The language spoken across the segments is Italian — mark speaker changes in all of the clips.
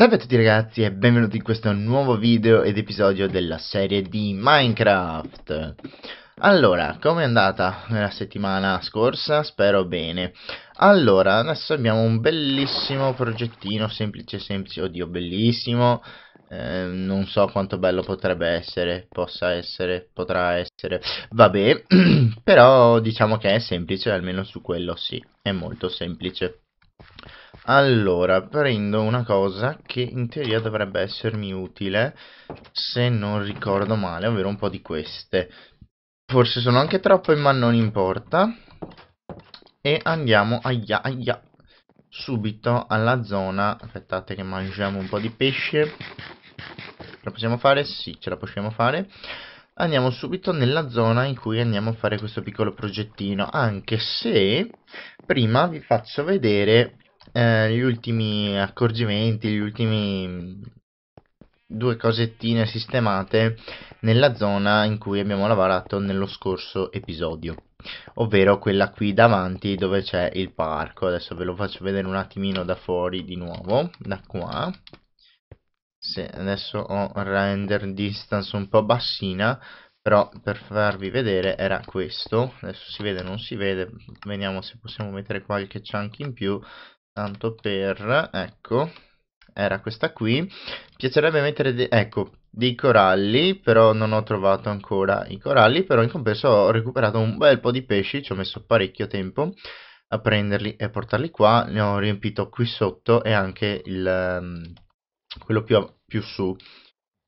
Speaker 1: Salve a tutti ragazzi e benvenuti in questo nuovo video ed episodio della serie di Minecraft Allora, com'è andata la settimana scorsa? Spero bene Allora, adesso abbiamo un bellissimo progettino, semplice semplice, oddio bellissimo eh, non so quanto bello potrebbe essere, possa essere, potrà essere, vabbè, però diciamo che è semplice, almeno su quello sì, è molto semplice. Allora, prendo una cosa che in teoria dovrebbe essermi utile, se non ricordo male, ovvero un po' di queste. Forse sono anche troppe, ma non importa. E andiamo, aia, aia, subito alla zona. Aspettate che mangiamo un po' di pesce. Ce la possiamo fare? Sì, ce la possiamo fare. Andiamo subito nella zona in cui andiamo a fare questo piccolo progettino, anche se prima vi faccio vedere eh, gli ultimi accorgimenti, gli ultimi mm, due cosettine sistemate nella zona in cui abbiamo lavorato nello scorso episodio ovvero quella qui davanti dove c'è il parco adesso ve lo faccio vedere un attimino da fuori di nuovo da qua se adesso ho render distance un po' bassina però per farvi vedere era questo adesso si vede non si vede vediamo se possiamo mettere qualche chunk in più tanto per, ecco, era questa qui, piacerebbe mettere, de- ecco, dei coralli, però non ho trovato ancora i coralli, però in compenso ho recuperato un bel po' di pesci, ci ho messo parecchio tempo a prenderli e portarli qua, ne ho riempito qui sotto e anche il, um, quello più, più su.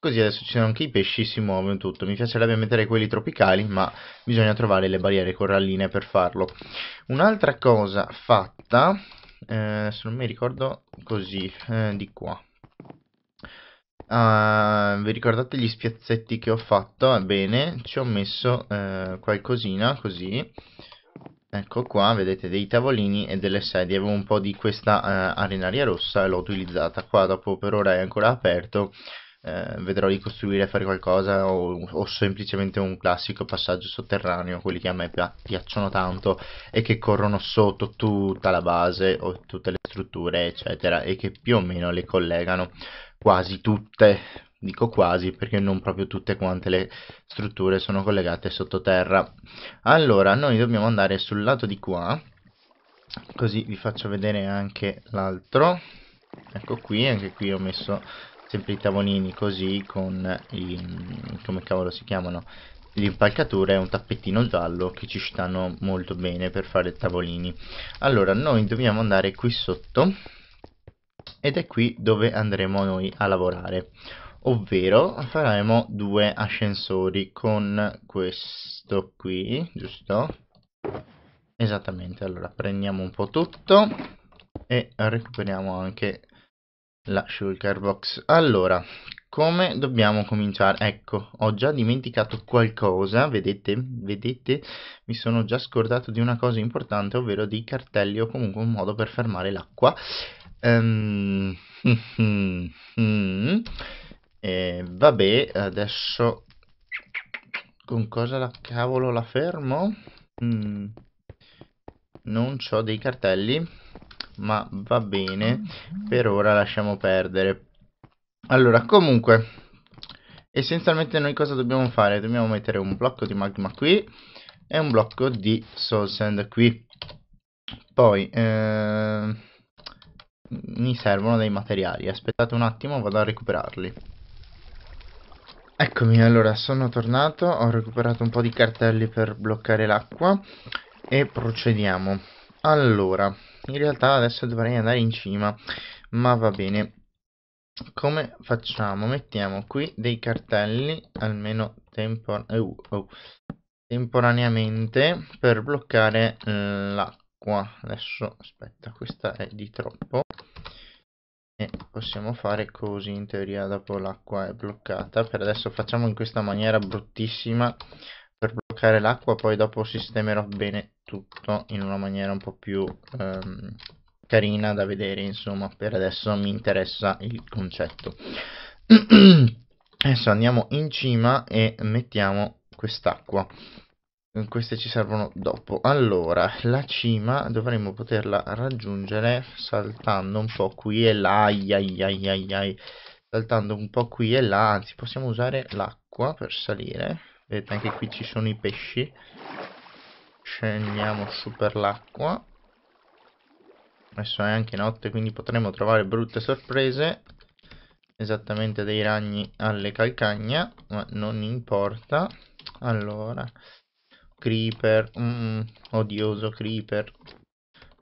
Speaker 1: Così adesso ci sono anche i pesci, si muovono tutto. Mi piacerebbe mettere quelli tropicali, ma bisogna trovare le barriere coralline per farlo. Un'altra cosa fatta eh, se non mi ricordo così eh, di qua uh, vi ricordate gli spiazzetti che ho fatto? Ebbene, ah, ci ho messo eh, qualcosina così ecco qua, vedete dei tavolini e delle sedie avevo un po' di questa eh, arenaria rossa e l'ho utilizzata qua dopo per ora è ancora aperto eh, vedrò di costruire, fare qualcosa o, o, semplicemente un classico passaggio sotterraneo, quelli che a me pi- piacciono tanto e che corrono sotto tutta la base o tutte le strutture eccetera e che più o meno le collegano quasi tutte, dico quasi perché non proprio tutte quante le strutture sono collegate sottoterra. Allora noi dobbiamo andare sul lato di qua, così vi faccio vedere anche l'altro ecco qui, anche qui ho messo sempre i tavolini così con i, come cavolo si chiamano l'impalcatura e un tappettino giallo che ci stanno molto bene per fare tavolini allora noi dobbiamo andare qui sotto ed è qui dove andremo noi a lavorare ovvero faremo due ascensori con questo qui giusto esattamente allora prendiamo un po' tutto e recuperiamo anche la shulker box. Allora, come dobbiamo cominciare? Ecco, ho già dimenticato qualcosa, vedete? Vedete? Mi sono già scordato di una cosa importante, ovvero dei cartelli o comunque un modo per fermare l'acqua. Um, eh, vabbè, adesso con cosa la cavolo la fermo? Mm, non ho dei cartelli ma va bene, mm. per ora lasciamo perdere. Allora, comunque, essenzialmente noi cosa dobbiamo fare? Dobbiamo mettere un blocco di magma qui e un blocco di soul sand qui. Poi, eh, mi servono dei materiali, aspettate un attimo, vado a recuperarli. Eccomi, allora sono tornato, ho recuperato un po' di cartelli per bloccare l'acqua e procediamo. Allora, in realtà adesso dovrei andare in cima ma va bene come facciamo mettiamo qui dei cartelli almeno tempor uh, oh, temporaneamente per bloccare eh, l'acqua adesso aspetta questa è di troppo e possiamo fare così in teoria dopo l'acqua è bloccata per adesso facciamo in questa maniera bruttissima bloccare l'acqua poi dopo sistemerò bene tutto in una maniera un po' più ehm, carina da vedere insomma per adesso mi interessa il concetto adesso andiamo in cima e mettiamo quest'acqua queste ci servono dopo allora la cima dovremmo poterla raggiungere saltando un po' qui e là ai ai ai ai, ai saltando un po' qui e là anzi possiamo usare l'acqua per salire Vedete anche qui ci sono i pesci. Scendiamo su per l'acqua. Adesso è anche notte quindi potremo trovare brutte sorprese. Esattamente dei ragni alle calcagna, ma non importa. Allora, creeper, mm, odioso creeper.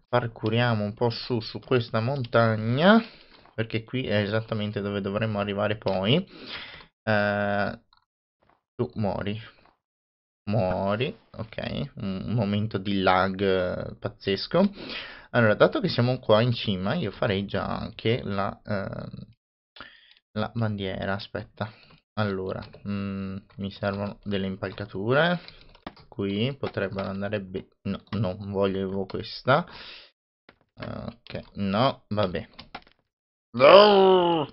Speaker 1: Parcuriamo un po' su su questa montagna, perché qui è esattamente dove dovremmo arrivare poi. Eh, tu muori. Muori, ok, un momento di lag eh, pazzesco. Allora, dato che siamo qua in cima, io farei già anche la, eh, la bandiera, aspetta. Allora, mm, mi servono delle impalcature, qui potrebbero andare bene, no, non voglio questa. Ok, no, vabbè. No!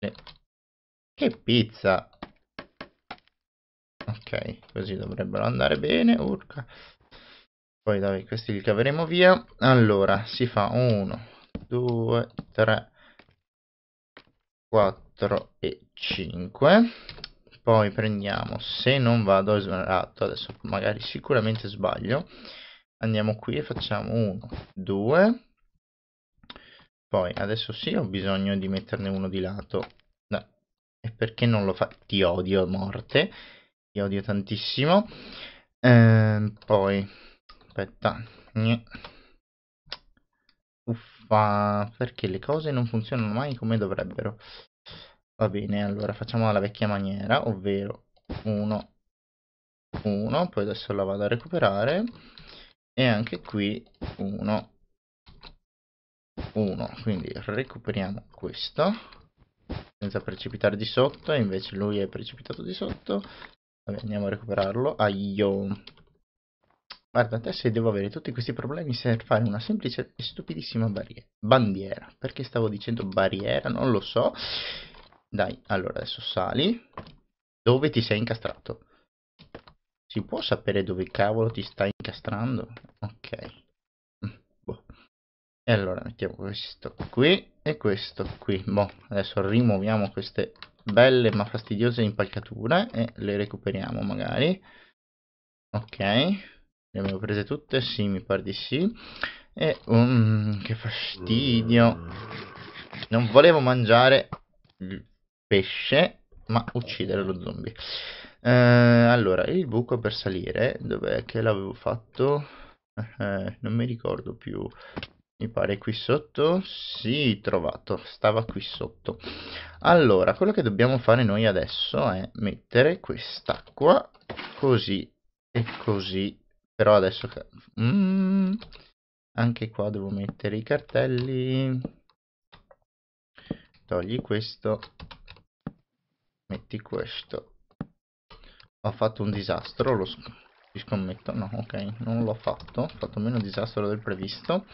Speaker 1: Che pizza! Ok, così dovrebbero andare bene. Urca. Poi dai, questi li caveremo via. Allora, si fa 1, 2, 3, 4 e 5. Poi prendiamo, se non vado esonerato, adesso magari sicuramente sbaglio. Andiamo qui e facciamo 1, 2, poi adesso sì ho bisogno di metterne uno di lato. No. E perché non lo fa? Ti odio a morte. Ti odio tantissimo. Ehm, poi, aspetta. Uffa, perché le cose non funzionano mai come dovrebbero. Va bene, allora facciamo alla vecchia maniera, ovvero 1, 1, poi adesso la vado a recuperare. E anche qui 1, 1 quindi recuperiamo questo senza precipitare di sotto e invece lui è precipitato di sotto Vabbè, andiamo a recuperarlo aio guarda te se devo avere tutti questi problemi se fare una semplice e stupidissima bandiera perché stavo dicendo barriera non lo so dai allora adesso sali dove ti sei incastrato si può sapere dove cavolo ti stai incastrando ok e allora mettiamo questo qui e questo qui boh, adesso rimuoviamo queste belle ma fastidiose impalcature e le recuperiamo magari ok le abbiamo prese tutte? sì mi pare di sì e um, che fastidio non volevo mangiare il pesce ma uccidere lo zombie eh, allora il buco per salire dov'è che l'avevo fatto eh, non mi ricordo più mi pare qui sotto si sì trovato stava qui sotto allora quello che dobbiamo fare noi adesso è mettere questa qua così e così però adesso mm, anche qua devo mettere i cartelli togli questo metti questo ho fatto un disastro lo scommetto no ok non l'ho fatto ho fatto meno disastro del previsto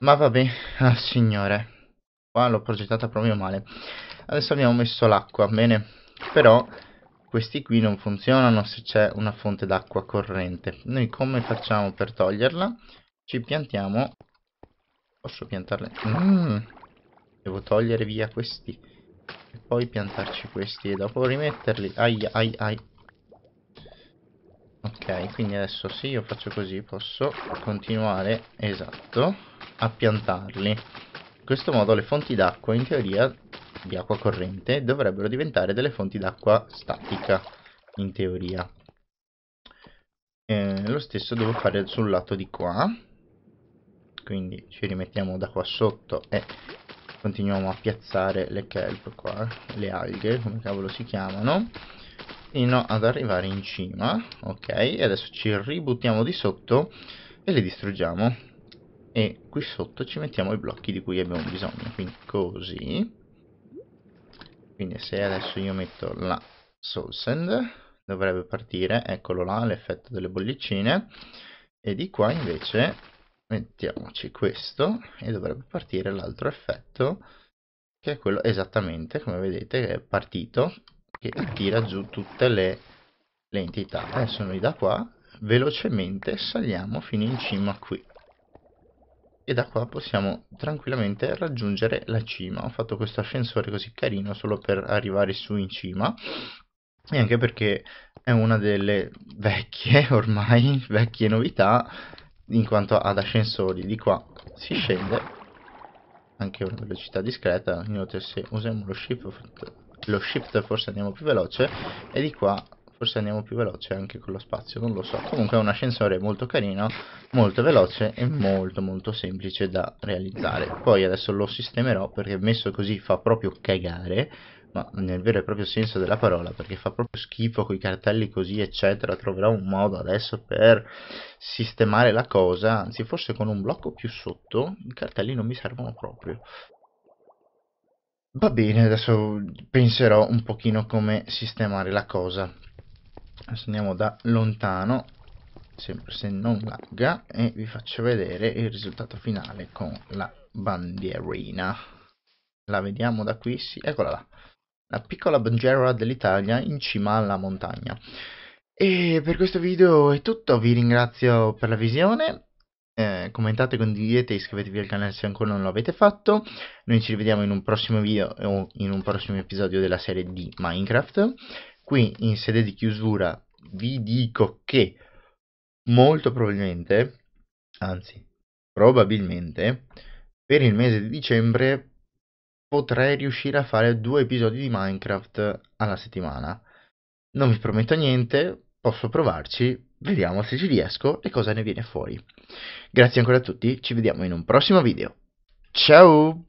Speaker 1: ma vabbè ah, signore qua l'ho progettata proprio male adesso abbiamo messo l'acqua bene però questi qui non funzionano se c'è una fonte d'acqua corrente noi come facciamo per toglierla ci piantiamo posso piantarle mm. devo togliere via questi e poi piantarci questi e dopo rimetterli ai ai ai ok quindi adesso se io faccio così posso continuare esatto a piantarli in questo modo le fonti d'acqua in teoria di acqua corrente dovrebbero diventare delle fonti d'acqua statica in teoria eh, lo stesso devo fare sul lato di qua quindi ci rimettiamo da qua sotto e continuiamo a piazzare le kelp qua le alghe come cavolo si chiamano fino ad arrivare in cima ok e adesso ci ributtiamo di sotto e le distruggiamo e qui sotto ci mettiamo i blocchi di cui abbiamo bisogno quindi così quindi se adesso io metto la soul sand dovrebbe partire eccolo là l'effetto delle bollicine e di qua invece mettiamoci questo e dovrebbe partire l'altro effetto che è quello esattamente come vedete che è partito che tira giù tutte le, le entità. Adesso noi da qua velocemente saliamo fino in cima qui. E da qua possiamo tranquillamente raggiungere la cima. Ho fatto questo ascensore così carino solo per arrivare su in cima. E anche perché è una delle vecchie, ormai, vecchie novità in quanto ad ascensori. Di qua si scende anche a una velocità discreta. Inoltre se usiamo lo shift lo shift forse andiamo più veloce e di qua forse andiamo più veloce anche con lo spazio, non lo so. Comunque è un ascensore molto carino, molto veloce e molto molto semplice da realizzare. Poi adesso lo sistemerò perché messo così fa proprio cagare, ma nel vero e proprio senso della parola, perché fa proprio schifo con i cartelli così eccetera. Troverò un modo adesso per sistemare la cosa, anzi forse con un blocco più sotto i cartelli non mi servono proprio. Va bene, adesso penserò un pochino come sistemare la cosa. Adesso andiamo da lontano, sempre se non lagga, e vi faccio vedere il risultato finale con la bandierina. La vediamo da qui, sì, eccola là. La piccola bandiera dell'Italia in cima alla montagna. E per questo video è tutto, vi ringrazio per la visione eh, commentate, condividete, iscrivetevi al canale se ancora non lo avete fatto. Noi ci rivediamo in un prossimo video eh, o in un prossimo episodio della serie di Minecraft. Qui in sede di chiusura vi dico che molto probabilmente, anzi probabilmente, per il mese di dicembre potrei riuscire a fare due episodi di Minecraft alla settimana. Non vi prometto niente, posso provarci, Vediamo se ci riesco e cosa ne viene fuori. Grazie ancora a tutti, ci vediamo in un prossimo video. Ciao!